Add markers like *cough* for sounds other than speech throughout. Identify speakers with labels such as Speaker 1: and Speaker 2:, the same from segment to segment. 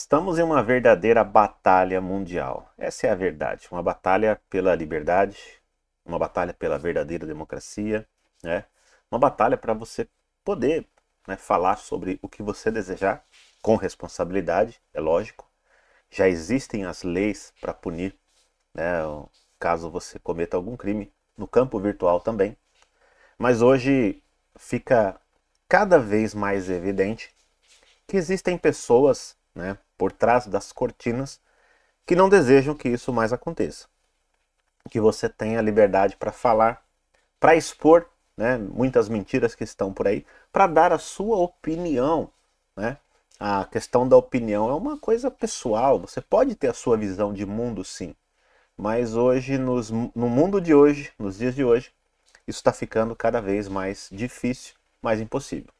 Speaker 1: Estamos em uma verdadeira batalha mundial. Essa é a verdade. Uma batalha pela liberdade, uma batalha pela verdadeira democracia, né? uma batalha para você poder né, falar sobre o que você desejar com responsabilidade, é lógico. Já existem as leis para punir, né, caso você cometa algum crime, no campo virtual também. Mas hoje fica cada vez mais evidente que existem pessoas, né, por trás das cortinas que não desejam que isso mais aconteça. Que você tenha liberdade para falar, para expor né, muitas mentiras que estão por aí, para dar a sua opinião. Né? A questão da opinião é uma coisa pessoal, você pode ter a sua visão de mundo sim, mas hoje, nos, no mundo de hoje, nos dias de hoje, isso está ficando cada vez mais difícil, mais impossível.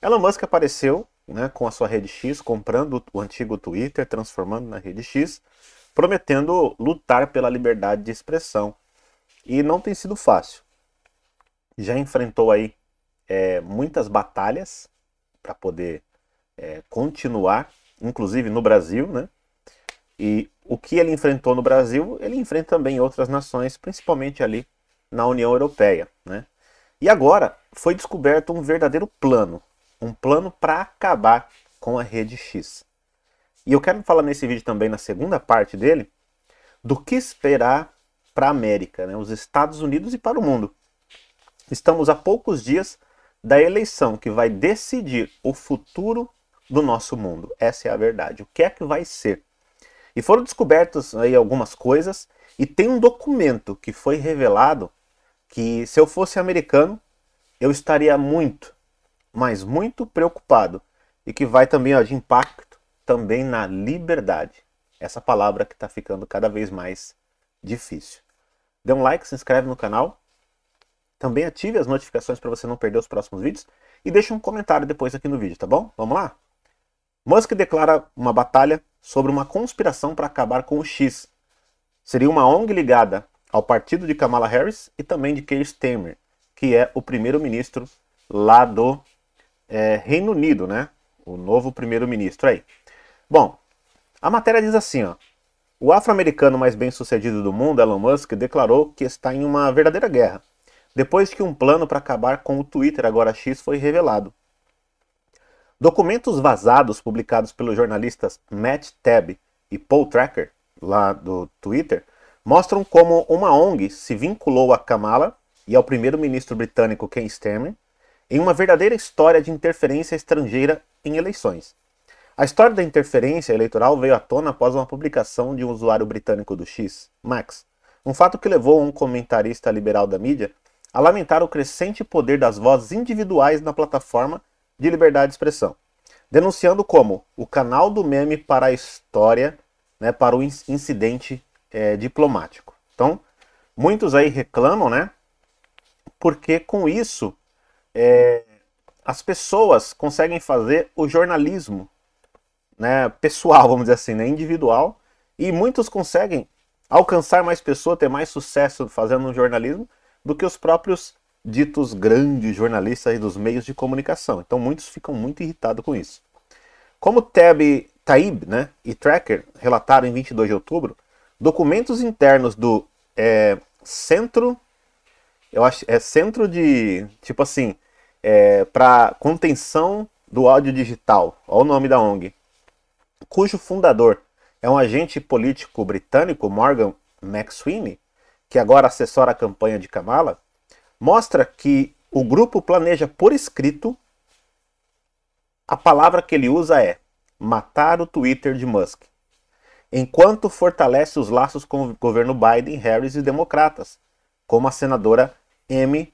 Speaker 1: Elon Musk apareceu né, com a sua rede X, comprando o antigo Twitter, transformando na rede X, prometendo lutar pela liberdade de expressão. E não tem sido fácil. Já enfrentou aí é, muitas batalhas para poder é, continuar, inclusive no Brasil, né? E o que ele enfrentou no Brasil, ele enfrenta também em outras nações, principalmente ali na União Europeia, né? E agora foi descoberto um verdadeiro plano um plano para acabar com a rede X. E eu quero falar nesse vídeo também, na segunda parte dele, do que esperar para a América, né, os Estados Unidos e para o mundo. Estamos a poucos dias da eleição que vai decidir o futuro do nosso mundo. Essa é a verdade. O que é que vai ser? E foram descobertas aí algumas coisas e tem um documento que foi revelado que se eu fosse americano, eu estaria muito, mas muito preocupado e que vai também ó, de impacto também na liberdade. Essa palavra que está ficando cada vez mais difícil. Dê um like, se inscreve no canal, também ative as notificações para você não perder os próximos vídeos e deixe um comentário depois aqui no vídeo, tá bom? Vamos lá? Musk declara uma batalha sobre uma conspiração para acabar com o X. Seria uma ONG ligada ao partido de Kamala Harris e também de Keir Starmer, que é o primeiro-ministro lá do é, Reino Unido, né? O novo primeiro-ministro aí. Bom, a matéria diz assim, ó. O afro-americano mais bem-sucedido do mundo, Elon Musk, declarou que está em uma verdadeira guerra, depois que um plano para acabar com o Twitter, agora X, foi revelado. Documentos vazados publicados pelos jornalistas Matt Tabb e Paul Tracker, lá do Twitter, mostram como uma ONG se vinculou a Kamala e ao primeiro-ministro britânico Ken Starmer em uma verdadeira história de interferência estrangeira em eleições. A história da interferência eleitoral veio à tona após uma publicação de um usuário britânico do X, Max, um fato que levou um comentarista liberal da mídia a lamentar o crescente poder das vozes individuais na plataforma de liberdade de expressão, denunciando como o canal do meme para a história, né, para o incidente é, diplomático. Então, muitos aí reclamam, né? Porque com isso é, as pessoas conseguem fazer o jornalismo né, pessoal, *laughs* vamos dizer assim, né, individual, e muitos conseguem alcançar mais pessoas, ter mais sucesso fazendo um jornalismo do que os próprios ditos grandes jornalistas dos meios de comunicação. Então muitos ficam muito irritados com isso. Como Teb Taib né, e Tracker relataram em 22 de outubro, documentos internos do é, Centro, eu acho, é Centro de, tipo assim, é, para contenção do áudio digital, olha o nome da ONG, cujo fundador é um agente político britânico, Morgan McSweeney, que agora assessora a campanha de Kamala, mostra que o grupo planeja por escrito. A palavra que ele usa é matar o Twitter de Musk, enquanto fortalece os laços com o governo Biden, Harris e democratas, como a senadora Amy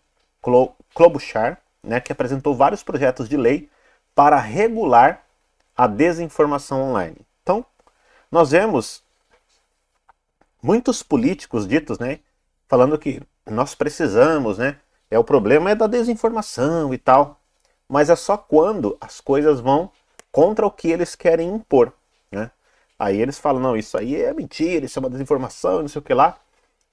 Speaker 1: Klobuchar, né, que apresentou vários projetos de lei para regular a desinformação online. Então, nós vemos muitos políticos ditos, né, falando que nós precisamos, né, é o problema é da desinformação e tal, mas é só quando as coisas vão contra o que eles querem impor, né? Aí eles falam, não, isso aí é mentira, isso é uma desinformação, não sei o que lá,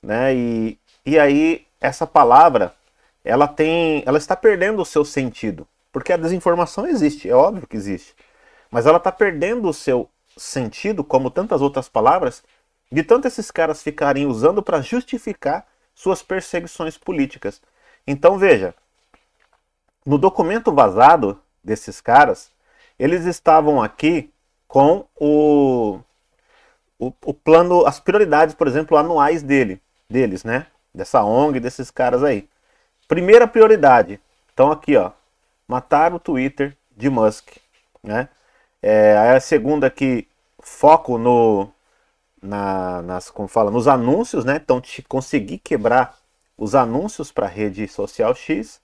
Speaker 1: né? E, e aí essa palavra ela tem, ela está perdendo o seu sentido, porque a desinformação existe, é óbvio que existe, mas ela está perdendo o seu sentido, como tantas outras palavras, de tanto esses caras ficarem usando para justificar suas perseguições políticas. Então veja, no documento vazado desses caras, eles estavam aqui com o, o, o, plano, as prioridades, por exemplo, anuais dele, deles, né? Dessa ONG, desses caras aí. Primeira prioridade. Então aqui, ó, matar o Twitter de Musk, né? É, aí a segunda aqui, foco no na, nas como fala, nos anúncios, né? Então te conseguir quebrar os anúncios para a rede social X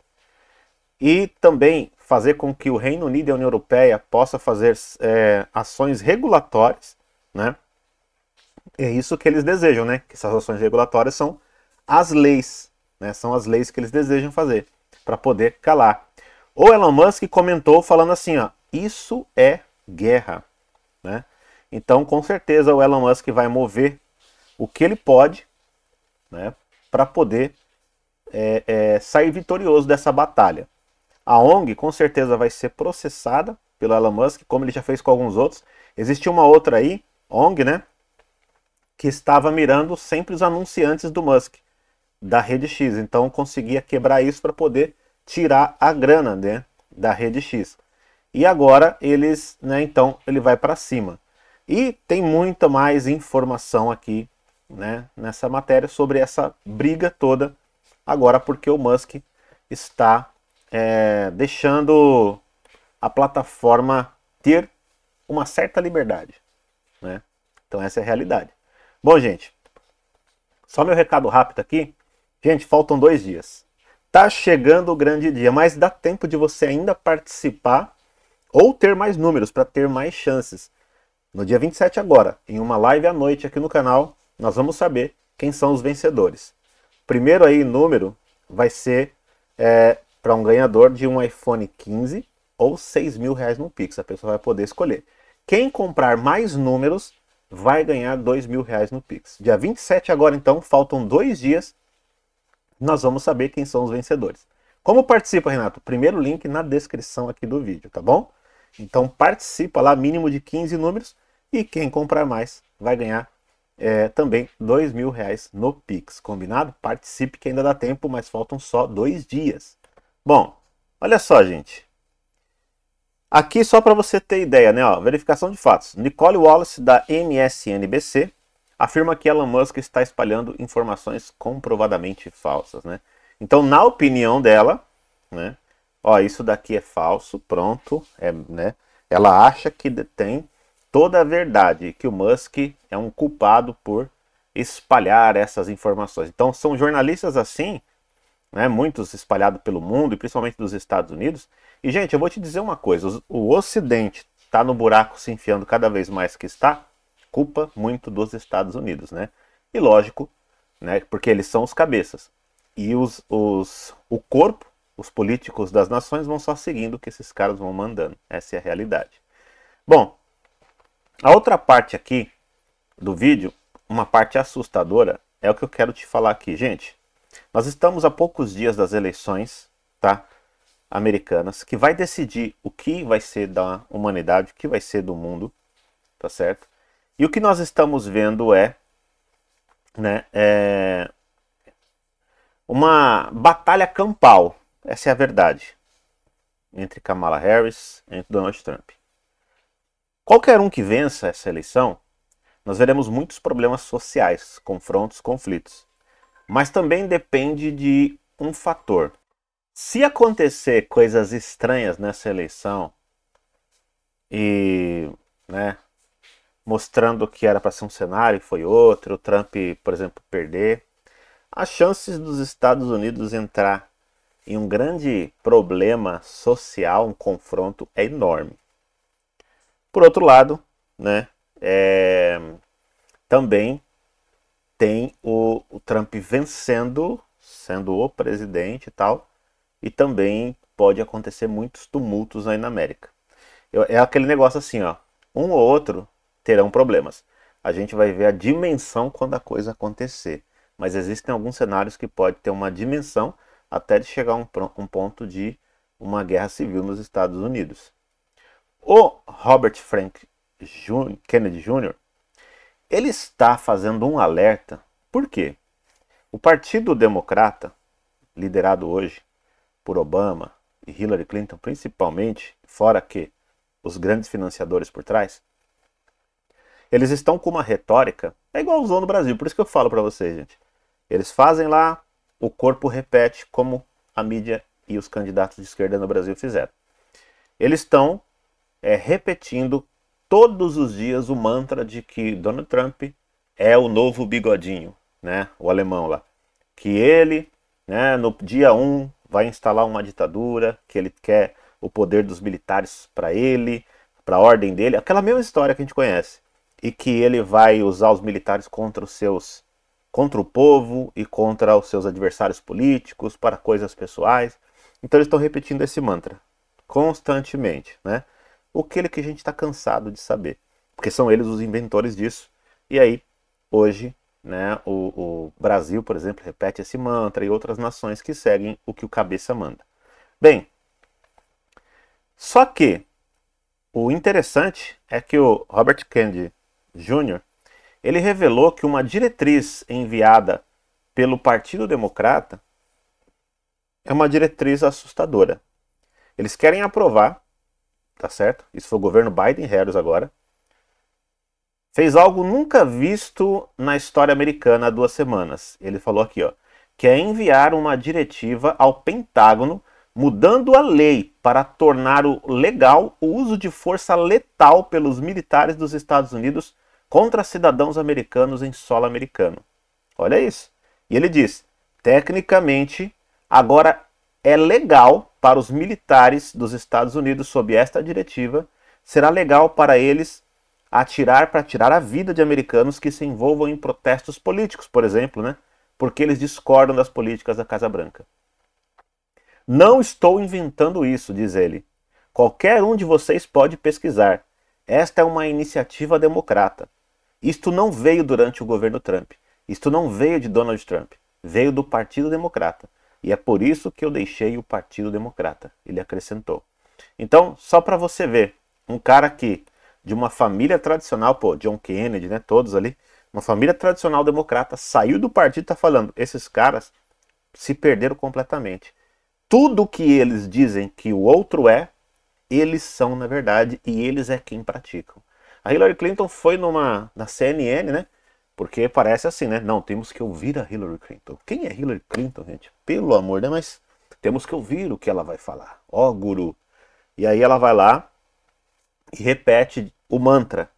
Speaker 1: e também fazer com que o Reino Unido e a União Europeia possa fazer é, ações regulatórias, né? É isso que eles desejam, né? Que essas ações regulatórias são as leis né? São as leis que eles desejam fazer para poder calar. O Elon Musk comentou falando assim, ó, isso é guerra, né? Então, com certeza o Elon Musk vai mover o que ele pode, né, para poder é, é, sair vitorioso dessa batalha. A ONG com certeza vai ser processada pelo Elon Musk, como ele já fez com alguns outros. Existe uma outra aí, ONG, né, que estava mirando sempre os anunciantes do Musk da rede X. Então conseguia quebrar isso para poder tirar a grana né, da rede X. E agora eles, né, então ele vai para cima. E tem muita mais informação aqui, né, nessa matéria sobre essa briga toda agora porque o Musk está é, deixando a plataforma ter uma certa liberdade, né? Então essa é a realidade. Bom, gente, só meu recado rápido aqui. Gente, faltam dois dias. Tá chegando o grande dia, mas dá tempo de você ainda participar ou ter mais números para ter mais chances. No dia 27 agora, em uma live à noite aqui no canal, nós vamos saber quem são os vencedores. Primeiro aí número vai ser é, para um ganhador de um iPhone 15 ou 6 mil reais no Pix. A pessoa vai poder escolher. Quem comprar mais números vai ganhar 2 mil reais no Pix. Dia 27 agora então, faltam dois dias nós vamos saber quem são os vencedores. Como participa, Renato? Primeiro link na descrição aqui do vídeo, tá bom? Então participa lá, mínimo de 15 números, e quem comprar mais vai ganhar é, também dois mil reais no Pix, combinado? Participe que ainda dá tempo, mas faltam só dois dias. Bom, olha só, gente. Aqui só para você ter ideia, né? Ó, verificação de fatos. Nicole Wallace da MSNBC afirma que Elon Musk está espalhando informações comprovadamente falsas, né? Então, na opinião dela, né? Ó, isso daqui é falso, pronto, é, né? Ela acha que detém toda a verdade, que o Musk é um culpado por espalhar essas informações. Então, são jornalistas assim, né? Muitos espalhados pelo mundo e principalmente dos Estados Unidos. E gente, eu vou te dizer uma coisa: o Ocidente está no buraco se enfiando cada vez mais que está culpa muito dos Estados Unidos, né? E lógico, né, porque eles são os cabeças. E os, os, o corpo, os políticos das nações vão só seguindo o que esses caras vão mandando. Essa é a realidade. Bom, a outra parte aqui do vídeo, uma parte assustadora, é o que eu quero te falar aqui, gente. Nós estamos a poucos dias das eleições, tá? Americanas, que vai decidir o que vai ser da humanidade, o que vai ser do mundo, tá certo? E o que nós estamos vendo é, né, é uma batalha campal, essa é a verdade, entre Kamala Harris e Donald Trump. Qualquer um que vença essa eleição, nós veremos muitos problemas sociais, confrontos, conflitos. Mas também depende de um fator. Se acontecer coisas estranhas nessa eleição e né, mostrando que era para ser um cenário e foi outro, o Trump, por exemplo, perder. As chances dos Estados Unidos entrar em um grande problema social, um confronto, é enorme. Por outro lado, né, é, também tem o, o Trump vencendo, sendo o presidente e tal, e também pode acontecer muitos tumultos aí na América. Eu, é aquele negócio assim, ó, um ou outro terão problemas. A gente vai ver a dimensão quando a coisa acontecer. Mas existem alguns cenários que pode ter uma dimensão até de chegar a um, um ponto de uma guerra civil nos Estados Unidos. O Robert Frank Jr., Kennedy Jr., ele está fazendo um alerta. Por quê? O Partido Democrata, liderado hoje por Obama e Hillary Clinton principalmente, fora que os grandes financiadores por trás, eles estão com uma retórica, é igualzão no Brasil, por isso que eu falo para vocês, gente. Eles fazem lá, o corpo repete como a mídia e os candidatos de esquerda no Brasil fizeram. Eles estão é, repetindo todos os dias o mantra de que Donald Trump é o novo bigodinho, né? O alemão lá. Que ele, né, no dia 1 um, vai instalar uma ditadura, que ele quer o poder dos militares para ele, para a ordem dele, aquela mesma história que a gente conhece e que ele vai usar os militares contra os seus contra o povo e contra os seus adversários políticos para coisas pessoais. Então eles estão repetindo esse mantra constantemente, né? O que ele que a gente está cansado de saber, porque são eles os inventores disso. E aí hoje, né? O, o Brasil, por exemplo, repete esse mantra e outras nações que seguem o que o cabeça manda. Bem, só que o interessante é que o Robert Kennedy Jr., ele revelou que uma diretriz enviada pelo Partido Democrata é uma diretriz assustadora. Eles querem aprovar, tá certo? Isso foi o governo Biden-Harris agora. Fez algo nunca visto na história americana há duas semanas. Ele falou aqui, ó, que é enviar uma diretiva ao Pentágono mudando a lei para tornar o legal o uso de força letal pelos militares dos Estados Unidos contra cidadãos americanos em solo americano. Olha isso. E ele diz: tecnicamente, agora é legal para os militares dos Estados Unidos, sob esta diretiva, será legal para eles atirar para tirar a vida de americanos que se envolvam em protestos políticos, por exemplo, né? porque eles discordam das políticas da Casa Branca. Não estou inventando isso, diz ele. Qualquer um de vocês pode pesquisar. Esta é uma iniciativa democrata. Isto não veio durante o governo Trump. Isto não veio de Donald Trump. Veio do Partido Democrata. E é por isso que eu deixei o Partido Democrata, ele acrescentou. Então, só para você ver, um cara que de uma família tradicional, pô, John Kennedy, né, todos ali, uma família tradicional democrata saiu do partido tá falando, esses caras se perderam completamente. Tudo que eles dizem que o outro é, eles são na verdade e eles é quem praticam. A Hillary Clinton foi numa na CNN, né? Porque parece assim, né? Não, temos que ouvir a Hillary Clinton. Quem é Hillary Clinton, gente? Pelo amor, né? Mas temos que ouvir o que ela vai falar. Ó, oh, guru. E aí ela vai lá e repete o mantra.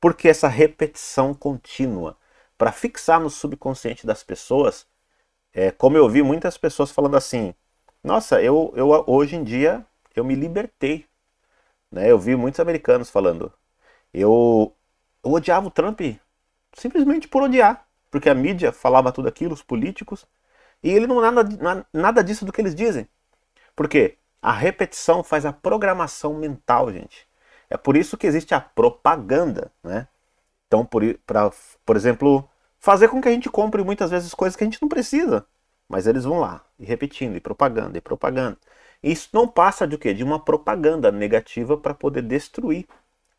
Speaker 1: Porque essa repetição contínua para fixar no subconsciente das pessoas, é, como eu vi muitas pessoas falando assim: "Nossa, eu, eu hoje em dia eu me libertei". Né? Eu vi muitos americanos falando: eu, eu odiava o Trump simplesmente por odiar, porque a mídia falava tudo aquilo, os políticos, e ele não nada nada disso do que eles dizem. Porque a repetição faz a programação mental, gente. É por isso que existe a propaganda, né? Então, por, pra, por exemplo, fazer com que a gente compre muitas vezes coisas que a gente não precisa. Mas eles vão lá, e repetindo, e propaganda, e propaganda. E isso não passa de quê? De uma propaganda negativa para poder destruir,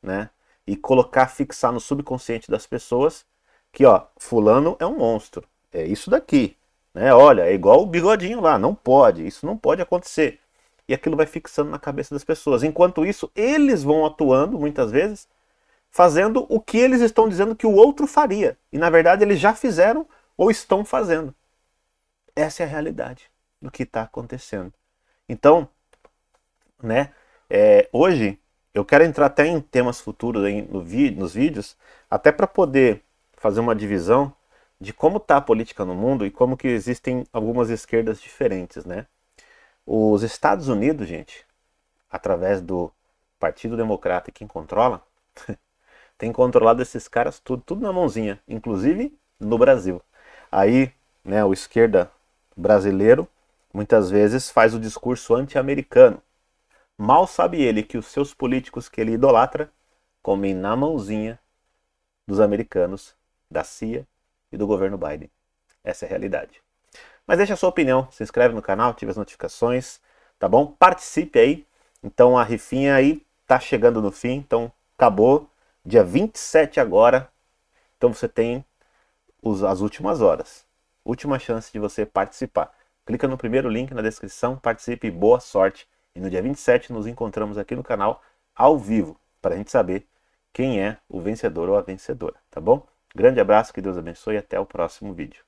Speaker 1: né? e colocar, fixar no subconsciente das pessoas que, ó, fulano é um monstro. É isso daqui. Né? Olha, é igual o bigodinho lá, não pode, isso não pode acontecer. E aquilo vai fixando na cabeça das pessoas. Enquanto isso, eles vão atuando, muitas vezes, fazendo o que eles estão dizendo que o outro faria. E na verdade eles já fizeram ou estão fazendo. Essa é a realidade do que está acontecendo. Então, né? É, hoje eu quero entrar até em temas futuros aí no nos vídeos, até para poder fazer uma divisão de como está a política no mundo e como que existem algumas esquerdas diferentes, né? Os Estados Unidos, gente, através do Partido Democrata quem controla, *laughs* tem controlado esses caras tudo, tudo na mãozinha, inclusive no Brasil. Aí, né, o esquerda brasileiro muitas vezes faz o discurso anti-americano, Mal sabe ele que os seus políticos que ele idolatra comem na mãozinha dos americanos, da CIA e do governo Biden. Essa é a realidade. Mas deixa a sua opinião, se inscreve no canal, ative as notificações, tá bom? Participe aí. Então a rifinha aí tá chegando no fim, então acabou dia 27 agora. Então você tem os, as últimas horas. Última chance de você participar. Clica no primeiro link na descrição, participe e boa sorte e no dia 27 nos encontramos aqui no canal ao vivo para a gente saber quem é o vencedor ou a vencedora, tá bom? Grande abraço, que Deus abençoe e até o próximo vídeo.